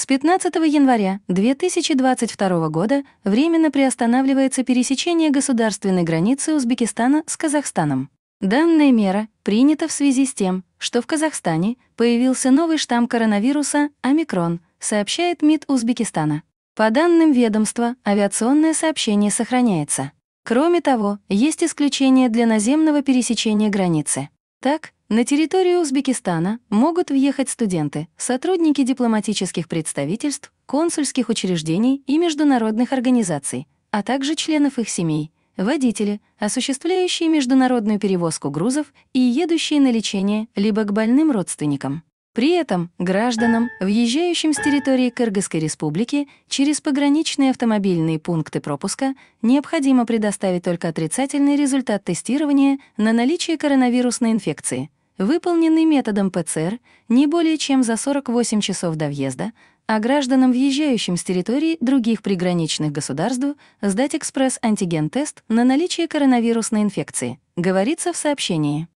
С 15 января 2022 года временно приостанавливается пересечение государственной границы Узбекистана с Казахстаном. Данная мера принята в связи с тем, что в Казахстане появился новый штамм коронавируса «Омикрон», сообщает МИД Узбекистана. По данным ведомства, авиационное сообщение сохраняется. Кроме того, есть исключение для наземного пересечения границы. Так, на территорию Узбекистана могут въехать студенты, сотрудники дипломатических представительств, консульских учреждений и международных организаций, а также членов их семей, водители, осуществляющие международную перевозку грузов и едущие на лечение либо к больным родственникам. При этом гражданам, въезжающим с территории Кыргызской республики через пограничные автомобильные пункты пропуска, необходимо предоставить только отрицательный результат тестирования на наличие коронавирусной инфекции, выполненный методом ПЦР не более чем за 48 часов до въезда, а гражданам, въезжающим с территории других приграничных государств, сдать экспресс-антиген-тест на наличие коронавирусной инфекции, говорится в сообщении.